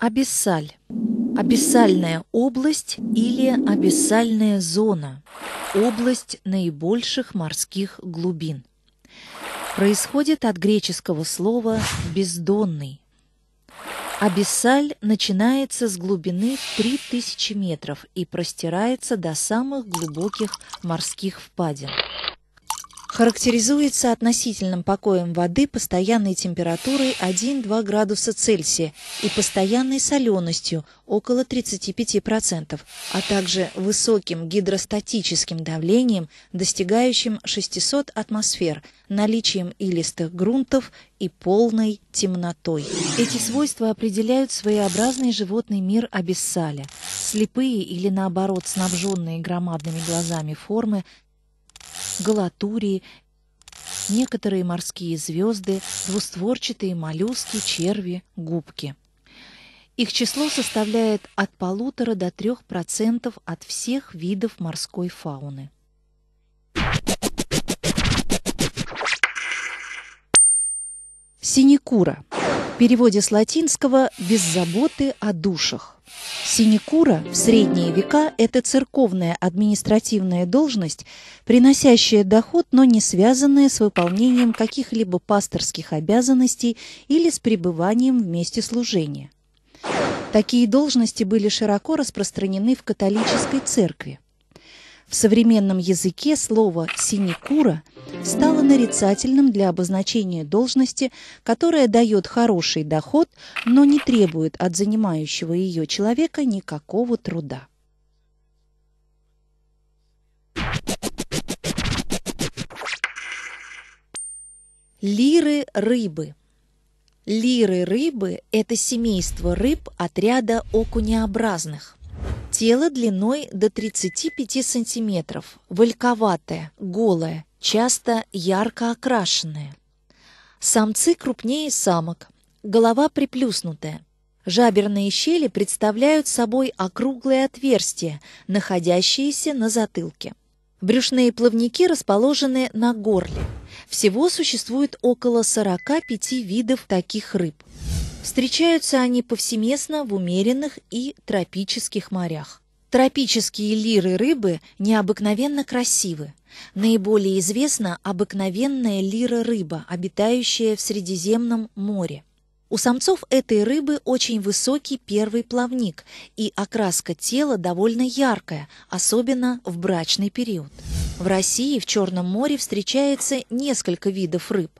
Абиссаль. Абиссальная область или абиссальная зона. Область наибольших морских глубин. Происходит от греческого слова «бездонный». Абиссаль начинается с глубины 3000 метров и простирается до самых глубоких морских впадин характеризуется относительным покоем воды постоянной температурой 1-2 градуса Цельсия и постоянной соленостью около 35%, а также высоким гидростатическим давлением, достигающим 600 атмосфер, наличием илистых грунтов и полной темнотой. Эти свойства определяют своеобразный животный мир Абиссаля. Слепые или наоборот снабженные громадными глазами формы галатурии, некоторые морские звезды, двустворчатые моллюски, черви, губки. Их число составляет от полутора до трех процентов от всех видов морской фауны. Синекура. В переводе с латинского «без заботы о душах». Синекура в средние века – это церковная административная должность, приносящая доход, но не связанная с выполнением каких-либо пасторских обязанностей или с пребыванием в месте служения. Такие должности были широко распространены в католической церкви. В современном языке слово «синекура» – стало нарицательным для обозначения должности, которая дает хороший доход, но не требует от занимающего ее человека никакого труда. Лиры рыбы Лиры рыбы – это семейство рыб отряда окунеобразных. Тело длиной до 35 сантиметров, вальковатое, голое, часто ярко окрашенные. Самцы крупнее самок, голова приплюснутая. Жаберные щели представляют собой округлые отверстия, находящиеся на затылке. Брюшные плавники расположены на горле. Всего существует около 45 видов таких рыб. Встречаются они повсеместно в умеренных и тропических морях. Тропические лиры рыбы необыкновенно красивы. Наиболее известна обыкновенная лира-рыба, обитающая в Средиземном море. У самцов этой рыбы очень высокий первый плавник, и окраска тела довольно яркая, особенно в брачный период. В России в Черном море встречается несколько видов рыб.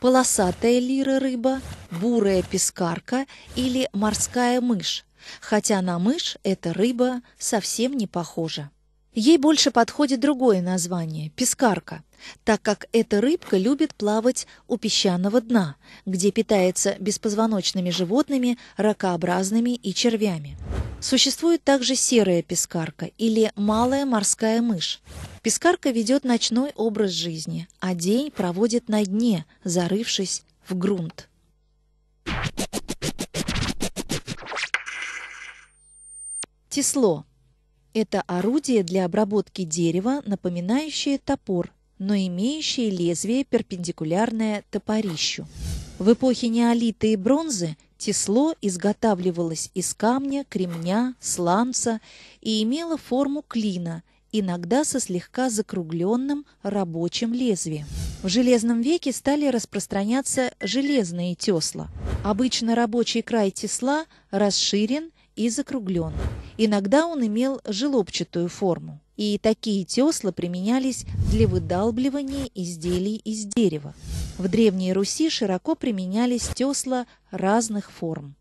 Полосатая лира-рыба, бурая пескарка или морская мышь хотя на мышь эта рыба совсем не похожа. Ей больше подходит другое название – пескарка, так как эта рыбка любит плавать у песчаного дна, где питается беспозвоночными животными, ракообразными и червями. Существует также серая пескарка или малая морская мышь. Пескарка ведет ночной образ жизни, а день проводит на дне, зарывшись в грунт. Тесло – это орудие для обработки дерева, напоминающее топор, но имеющее лезвие, перпендикулярное топорищу. В эпохе неолита и бронзы тесло изготавливалось из камня, кремня, сланца и имело форму клина, иногда со слегка закругленным рабочим лезвием. В Железном веке стали распространяться железные тесла. Обычно рабочий край тесла расширен и закругленных. Иногда он имел желобчатую форму. И такие тесла применялись для выдалбливания изделий из дерева. В Древней Руси широко применялись тесла разных форм.